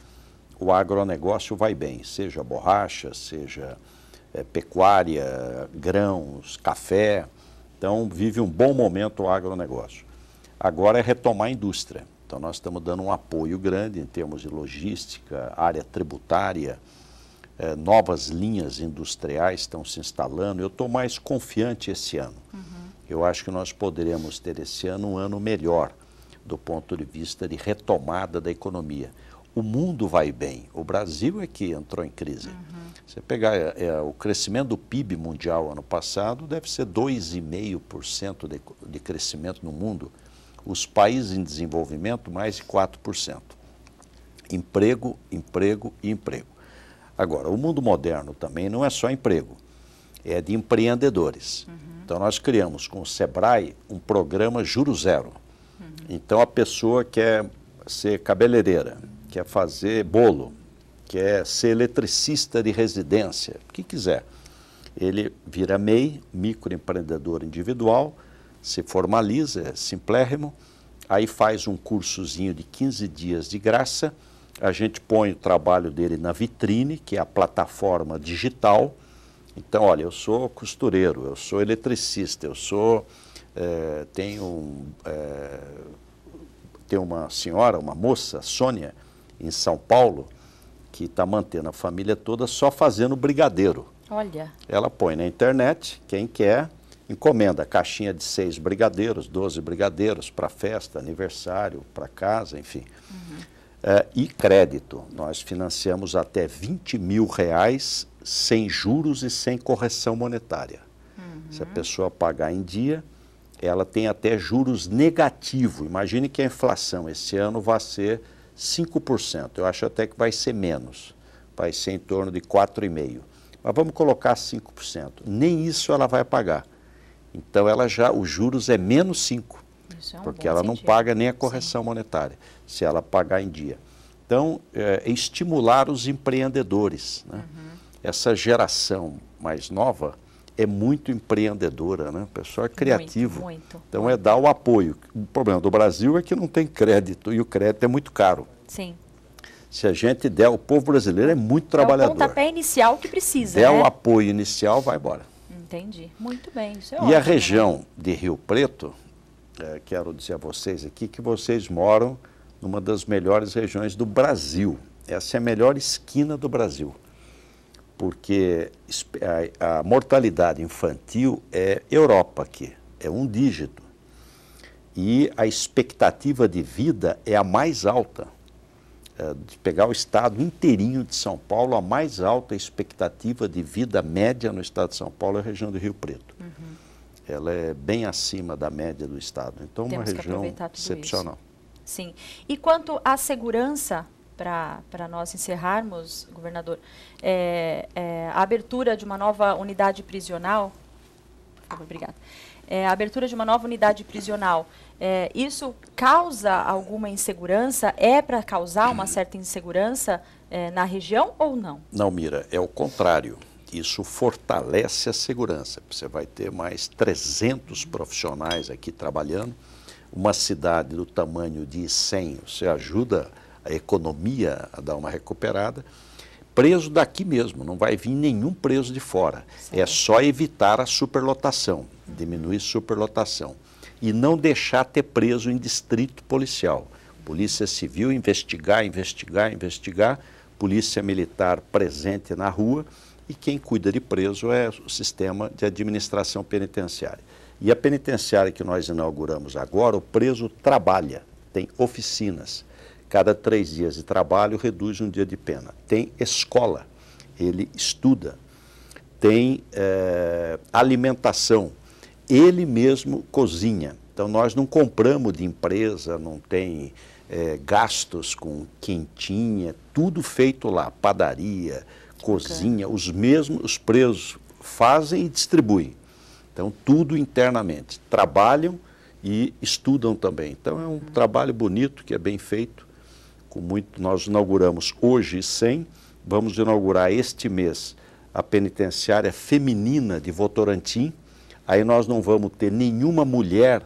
o agronegócio vai bem, seja borracha, seja é, pecuária, grãos, café. Então, vive um bom momento o agronegócio. Agora é retomar a indústria. Então, nós estamos dando um apoio grande em termos de logística, área tributária, é, novas linhas industriais estão se instalando. Eu estou mais confiante esse ano. Uhum. Eu acho que nós poderemos ter esse ano um ano melhor do ponto de vista de retomada da economia o mundo vai bem, o Brasil é que entrou em crise. Uhum. Você pegar é, o crescimento do PIB mundial ano passado, deve ser 2,5% de, de crescimento no mundo. Os países em desenvolvimento, mais de 4%. Emprego, emprego e emprego. Agora, o mundo moderno também não é só emprego, é de empreendedores. Uhum. Então, nós criamos com o SEBRAE um programa Juro Zero. Uhum. Então, a pessoa quer ser cabeleireira quer fazer bolo, quer ser eletricista de residência, o que quiser. Ele vira MEI, microempreendedor individual, se formaliza, é simplérrimo, aí faz um cursozinho de 15 dias de graça, a gente põe o trabalho dele na vitrine, que é a plataforma digital. Então, olha, eu sou costureiro, eu sou eletricista, eu sou. É, tenho, é, eh, tenho uma senhora, uma moça, Sônia, em São Paulo, que está mantendo a família toda só fazendo brigadeiro. Olha. Ela põe na internet, quem quer, encomenda caixinha de seis brigadeiros, doze brigadeiros para festa, aniversário, para casa, enfim. Uhum. É, e crédito. Nós financiamos até 20 mil reais sem juros e sem correção monetária. Uhum. Se a pessoa pagar em dia, ela tem até juros negativo. Imagine que a inflação esse ano vai ser 5%. Eu acho até que vai ser menos, vai ser em torno de 4,5%. Mas vamos colocar 5%. Nem isso ela vai pagar. Então ela já, os juros é menos 5%, é um porque ela sentido. não paga nem a correção Sim. monetária, se ela pagar em dia. Então, é, é, estimular os empreendedores, né? uhum. essa geração mais nova, é muito empreendedora, né? O pessoal é criativo. Muito, muito. Então é dar o apoio. O problema do Brasil é que não tem crédito e o crédito é muito caro. Sim. Se a gente der, o povo brasileiro é muito trabalhador. É o pontapé inicial que precisa. Der né? o apoio inicial, vai embora. Entendi. Muito bem. Isso é e ótimo, a né? região né? de Rio Preto, é, quero dizer a vocês aqui que vocês moram numa das melhores regiões do Brasil. Essa é a melhor esquina do Brasil porque a, a mortalidade infantil é Europa aqui, é um dígito. E a expectativa de vida é a mais alta. É, de pegar o estado inteirinho de São Paulo, a mais alta expectativa de vida média no estado de São Paulo é a região do Rio Preto. Uhum. Ela é bem acima da média do estado. Então, Temos uma região excepcional. Isso. Sim. E quanto à segurança para nós encerrarmos, governador, é, é, a abertura de uma nova unidade prisional. obrigada. É, a abertura de uma nova unidade prisional, é, isso causa alguma insegurança? É para causar uma certa insegurança é, na região ou não? Não, Mira, é o contrário. Isso fortalece a segurança. Você vai ter mais 300 profissionais aqui trabalhando. Uma cidade do tamanho de 100, você ajuda a economia a dar uma recuperada, preso daqui mesmo, não vai vir nenhum preso de fora. É só evitar a superlotação, diminuir superlotação. E não deixar ter preso em distrito policial. Polícia Civil investigar, investigar, investigar, Polícia Militar presente na rua e quem cuida de preso é o sistema de administração penitenciária. E a penitenciária que nós inauguramos agora, o preso trabalha, tem oficinas cada três dias de trabalho reduz um dia de pena. Tem escola, ele estuda. Tem é, alimentação, ele mesmo cozinha. Então nós não compramos de empresa, não tem é, gastos com quentinha, tudo feito lá, padaria, cozinha, os mesmos os presos fazem e distribuem. Então tudo internamente, trabalham e estudam também. Então é um uhum. trabalho bonito que é bem feito com muito. Nós inauguramos hoje 100, vamos inaugurar este mês a penitenciária feminina de Votorantim. Aí nós não vamos ter nenhuma mulher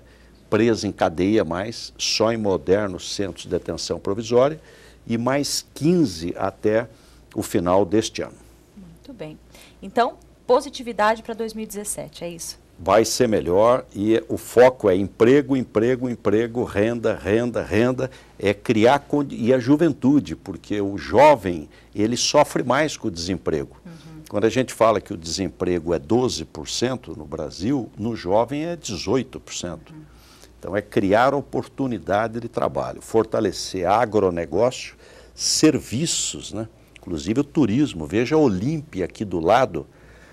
presa em cadeia mais, só em modernos centros de detenção provisória, e mais 15 até o final deste ano. Muito bem. Então, positividade para 2017, é isso? vai ser melhor e o foco é emprego, emprego, emprego, renda, renda, renda, é criar e a juventude, porque o jovem, ele sofre mais com o desemprego. Uhum. Quando a gente fala que o desemprego é 12% no Brasil, no jovem é 18%. Uhum. Então é criar oportunidade de trabalho, fortalecer agronegócio, serviços, né? inclusive o turismo. Veja a Olímpia aqui do lado,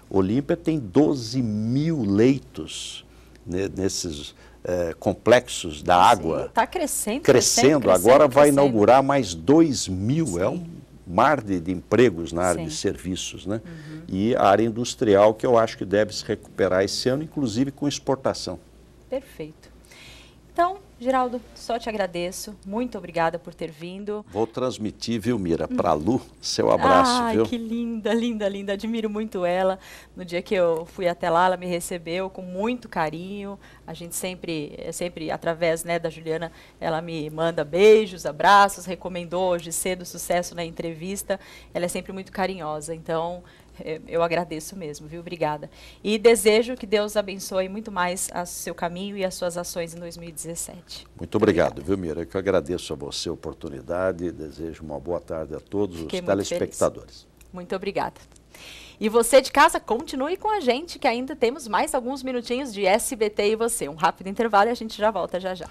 Olímpia tem 12 mil leitos né, nesses é, complexos da água. Está crescendo, crescendo. Crescendo, agora crescendo, vai inaugurar mais 2 mil, Sim. é um mar de, de empregos na área Sim. de serviços, né? Uhum. E a área industrial que eu acho que deve se recuperar esse ano, inclusive com exportação. Perfeito. Então, Geraldo, só te agradeço. Muito obrigada por ter vindo. Vou transmitir, viu, Mira, para a Lu, seu abraço, Ai, viu? que linda, linda, linda. Admiro muito ela. No dia que eu fui até lá, ela me recebeu com muito carinho. A gente sempre, é sempre através né, da Juliana, ela me manda beijos, abraços, recomendou hoje cedo sucesso na entrevista. Ela é sempre muito carinhosa. Então, é, eu agradeço mesmo, viu? Obrigada. E desejo que Deus abençoe muito mais o seu caminho e as suas ações em 2017. Muito obrigado, Obrigada. viu, Mira? Eu que agradeço a você a oportunidade. Desejo uma boa tarde a todos Fiquei os muito telespectadores. Feliz. Muito obrigada. E você de casa, continue com a gente, que ainda temos mais alguns minutinhos de SBT e você. Um rápido intervalo e a gente já volta já já.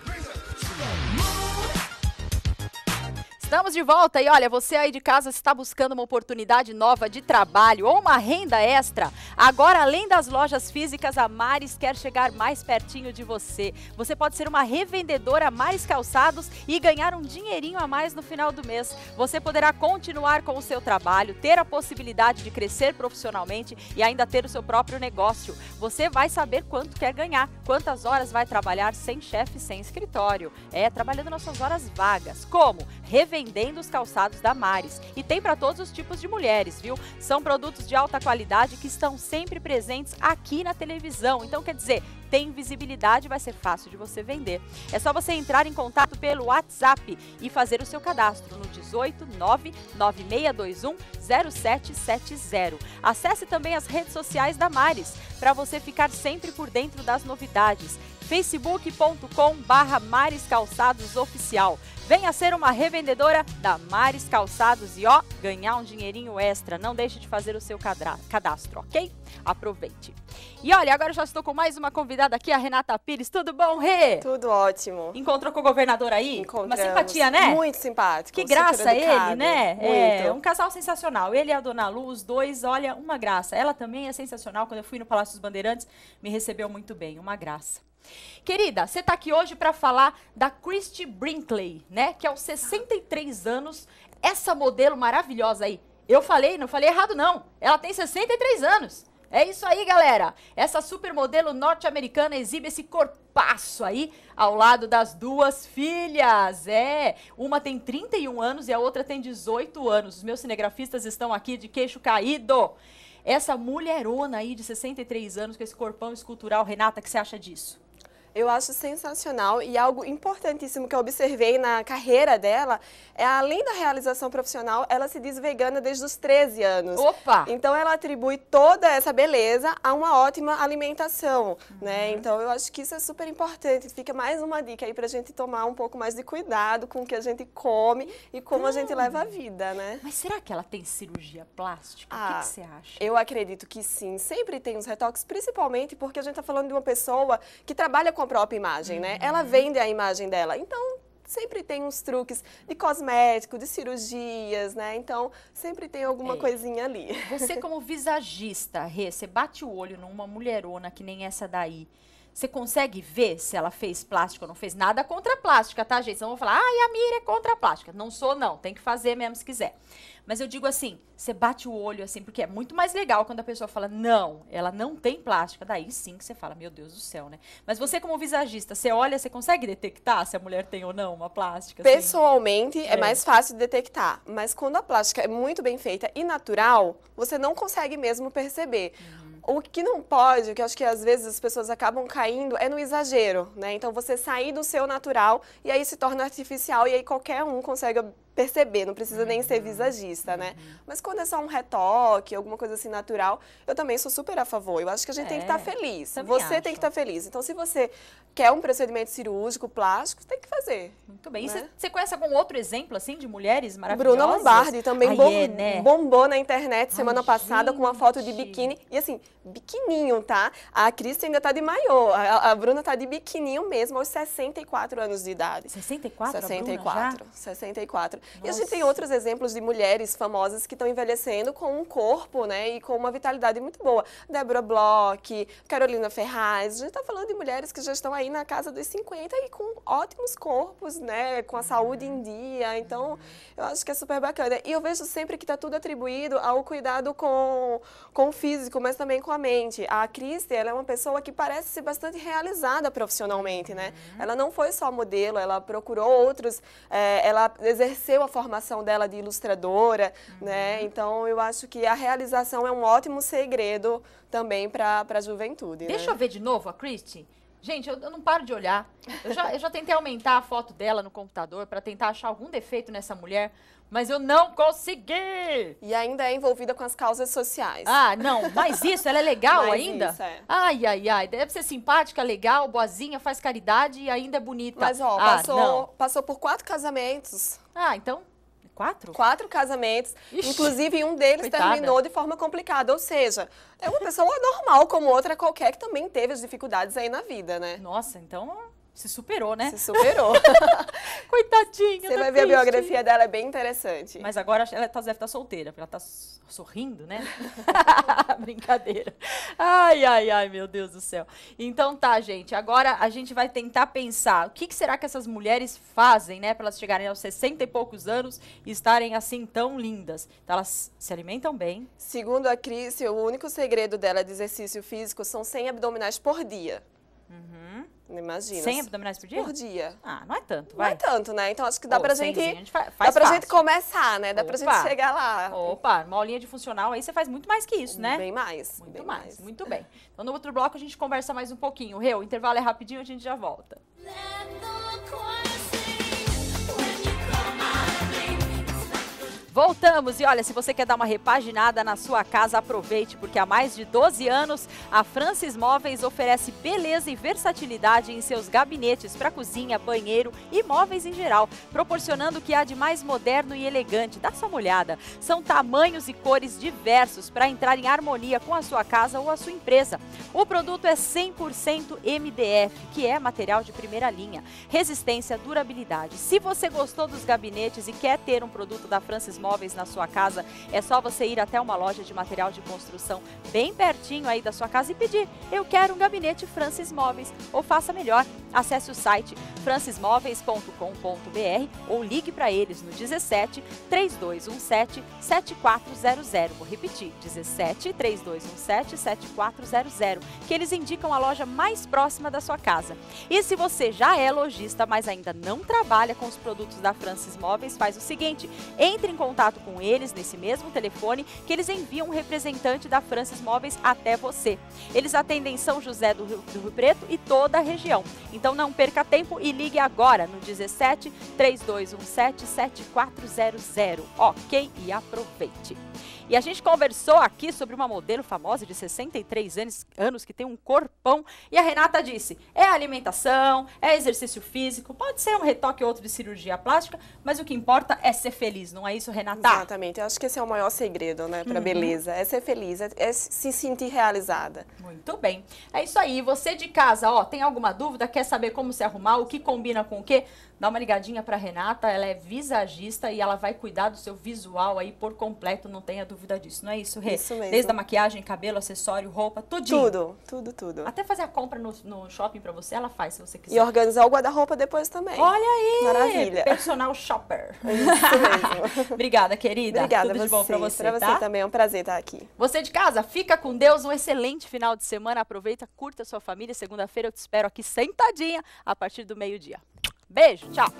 Estamos de volta e olha, você aí de casa está buscando uma oportunidade nova de trabalho ou uma renda extra? Agora, além das lojas físicas, a Maris quer chegar mais pertinho de você. Você pode ser uma revendedora mais Calçados e ganhar um dinheirinho a mais no final do mês. Você poderá continuar com o seu trabalho, ter a possibilidade de crescer profissionalmente e ainda ter o seu próprio negócio. Você vai saber quanto quer ganhar, quantas horas vai trabalhar sem chefe, sem escritório. É, trabalhando nas suas horas vagas. Como? Revendedora revendendo os calçados da Mares. E tem para todos os tipos de mulheres, viu? São produtos de alta qualidade que estão sempre presentes aqui na televisão. Então, quer dizer, tem visibilidade, vai ser fácil de você vender. É só você entrar em contato pelo WhatsApp e fazer o seu cadastro no 18996210770. Acesse também as redes sociais da Mares para você ficar sempre por dentro das novidades facebook.com barra Mares Calçados Oficial. Venha ser uma revendedora da Mares Calçados e ó, ganhar um dinheirinho extra. Não deixe de fazer o seu cadastro, ok? Aproveite. E olha, agora eu já estou com mais uma convidada aqui, a Renata Pires. Tudo bom, Rê? Tudo ótimo. Encontrou com o governador aí? Uma simpatia, né? Muito simpático. Que graça ele, né? É, muito. É, um casal sensacional. Ele e a Dona Lu, os dois, olha, uma graça. Ela também é sensacional. Quando eu fui no Palácio dos Bandeirantes, me recebeu muito bem. Uma graça. Querida, você está aqui hoje para falar da Christy Brinkley, né? Que aos 63 anos, essa modelo maravilhosa aí. Eu falei, não falei errado não. Ela tem 63 anos. É isso aí, galera. Essa supermodelo norte-americana exibe esse corpaço aí ao lado das duas filhas. É, uma tem 31 anos e a outra tem 18 anos. Os meus cinegrafistas estão aqui de queixo caído. Essa mulherona aí de 63 anos com esse corpão escultural, Renata, que você acha disso? Eu acho sensacional e algo importantíssimo que eu observei na carreira dela é além da realização profissional, ela se diz vegana desde os 13 anos. Opa! Então ela atribui toda essa beleza a uma ótima alimentação, uhum. né? Então eu acho que isso é super importante. Fica mais uma dica aí pra gente tomar um pouco mais de cuidado com o que a gente come e como a gente então. leva a vida, né? Mas será que ela tem cirurgia plástica? Ah, o que, ah, que você acha? Eu acredito que sim. Sempre tem os retoques, principalmente porque a gente tá falando de uma pessoa que trabalha com a própria imagem, né? Ela uhum. vende a imagem dela. Então, sempre tem uns truques de cosmético, de cirurgias, né? Então, sempre tem alguma é. coisinha ali. Você como visagista, Rê, você bate o olho numa mulherona que nem essa daí. Você consegue ver se ela fez plástica ou não fez? Nada contra a plástica, tá, gente? Vocês vão falar, ai, ah, a Mira é contra a plástica. Não sou, não. Tem que fazer mesmo se quiser. Mas eu digo assim, você bate o olho assim, porque é muito mais legal quando a pessoa fala, não, ela não tem plástica. Daí sim que você fala, meu Deus do céu, né? Mas você, como visagista, você olha, você consegue detectar se a mulher tem ou não uma plástica? Assim? Pessoalmente, é. é mais fácil de detectar. Mas quando a plástica é muito bem feita e natural, você não consegue mesmo perceber. Uhum. O que não pode, que eu acho que às vezes as pessoas acabam caindo, é no exagero, né? Então você sair do seu natural e aí se torna artificial e aí qualquer um consegue perceber, não precisa nem ser uhum. visagista, né? Uhum. Mas quando é só um retoque, alguma coisa assim natural, eu também sou super a favor. Eu acho que a gente é, tem que estar tá é, feliz. Você acho. tem que estar tá feliz. Então, se você quer um procedimento cirúrgico, plástico, tem que fazer. Muito bem. Né? E você conhece algum outro exemplo, assim, de mulheres maravilhosas? Bruna Lombardi também bom, é, né? bombou na internet semana Ai, passada gente. com uma foto de biquíni. E assim, biquininho, tá? A Cris ainda tá de maiô. A, a, Bruna tá de biquininho mesmo aos 64 anos de idade. 64? 64. 64. Nossa. E a gente tem outros exemplos de mulheres famosas que estão envelhecendo com um corpo, né, e com uma vitalidade muito boa. Débora Bloch, Carolina Ferraz, a gente está falando de mulheres que já estão aí na casa dos 50 e com ótimos corpos, né, com a saúde em uhum. dia. Então, eu acho que é super bacana. E eu vejo sempre que está tudo atribuído ao cuidado com, com o físico, mas também com a mente. A Cristi, ela é uma pessoa que parece ser bastante realizada profissionalmente, né? Uhum. Ela não foi só modelo, ela procurou outros, é, ela exerceu conheceu a formação dela de ilustradora, né? uhum. né? Então eu acho que a realização é um ótimo segredo também para a juventude. Né? Deixa né? eu ver de novo a Christie. Gente, eu, eu, não paro de olhar. Eu já, eu já tentei aumentar a foto dela no computador para tentar achar algum defeito nessa mulher, mas eu não consegui! E ainda é envolvida com as causas sociais. Ah, não, mas isso, ela é legal [LAUGHS] ainda? Isso, é. Ai, ai, ai, deve ser simpática, legal, boazinha, faz caridade e ainda é bonita. Mas, ó, ah, passou, passou por quatro casamentos. Ah, então Quatro? Quatro casamentos. Ixi, Inclusive, um deles coitada. terminou de forma complicada. Ou seja, é uma pessoa normal, como outra qualquer, que também teve as dificuldades aí na vida, né? Nossa, então se superou, né? Se superou. [LAUGHS] Coitadinha. Você vai ver a biografia dela, é bem interessante. Mas agora ela tá, deve estar tá solteira, porque ela tá sorrindo, né? [LAUGHS] Brincadeira. Ai, ai, ai, meu Deus do céu. Então tá, gente. Agora a gente vai tentar pensar o que, que será que essas mulheres fazem, né? Para elas chegarem aos 60 e poucos anos e estarem assim tão lindas. Então, elas se alimentam bem. Segundo a Cris, o único segredo dela de exercício físico são 100 abdominais por dia. Uhum. Imagina. 100 abdominais por dia? Por dia. Ah, não é tanto, vai. Não é tanto, né? Então acho que dá oh, pra gente. A gente faz, faz dá pra fácil. gente começar, né? Dá Opa. pra gente chegar lá. Opa, uma aulinha de funcional aí você faz muito mais que isso, né? Bem mais. Muito bem mais. mais. Muito bem. Então no outro bloco a gente conversa mais um pouquinho. Reu, o intervalo é rapidinho, a gente já volta. Voltamos e olha, se você quer dar uma repaginada na sua casa, aproveite, porque há mais de 12 anos a Francis Móveis oferece beleza e versatilidade em seus gabinetes para cozinha, banheiro e móveis em geral, proporcionando o que há de mais moderno e elegante. Dá só uma olhada. São tamanhos e cores diversos para entrar em harmonia com a sua casa ou a sua empresa. O produto é 100% MDF, que é material de primeira linha. Resistência, durabilidade. Se você gostou dos gabinetes e quer ter um produto da Francis Móveis, móveis na sua casa, é só você ir até uma loja de material de construção bem pertinho aí da sua casa e pedir: eu quero um gabinete Francis Móveis. Ou faça melhor, acesse o site francismoveis.com.br ou ligue para eles no 17 3217 7400. Vou repetir: 17 3217 7400, que eles indicam a loja mais próxima da sua casa. E se você já é lojista, mas ainda não trabalha com os produtos da Francis Móveis, faz o seguinte: entre em contato contato com eles nesse mesmo telefone que eles enviam um representante da Francis Móveis até você. Eles atendem São José do Rio, do Rio Preto e toda a região. Então não perca tempo e ligue agora no 17 3217 7400. Ok? E aproveite. E a gente conversou aqui sobre uma modelo famosa de 63 anos, anos que tem um corpão. E a Renata disse: é alimentação, é exercício físico, pode ser um retoque ou outro de cirurgia plástica, mas o que importa é ser feliz, não é isso, Renata? Exatamente. Eu acho que esse é o maior segredo, né, para uhum. beleza. É ser feliz, é, é se sentir realizada. Muito bem. É isso aí. Você de casa, ó, tem alguma dúvida? Quer saber como se arrumar? O que combina com o quê? Dá uma ligadinha para Renata, ela é visagista e ela vai cuidar do seu visual aí por completo, não tenha dúvida disso, não é isso, Rê? Isso mesmo. Desde a maquiagem, cabelo, acessório, roupa, tudinho. Tudo, tudo, tudo. Até fazer a compra no, no shopping para você, ela faz se você quiser. E organizar o guarda-roupa depois também. Olha aí! Maravilha. Personal shopper. [LAUGHS] Isso mesmo. [LAUGHS] Obrigada, querida. Obrigada, tudo de bom para você, Para você tá? também, é um prazer estar aqui. Você de casa, fica com Deus, um excelente final de semana, aproveita, curta sua família, segunda-feira eu te espero aqui sentadinha a partir do meio-dia. Beijo, tchau!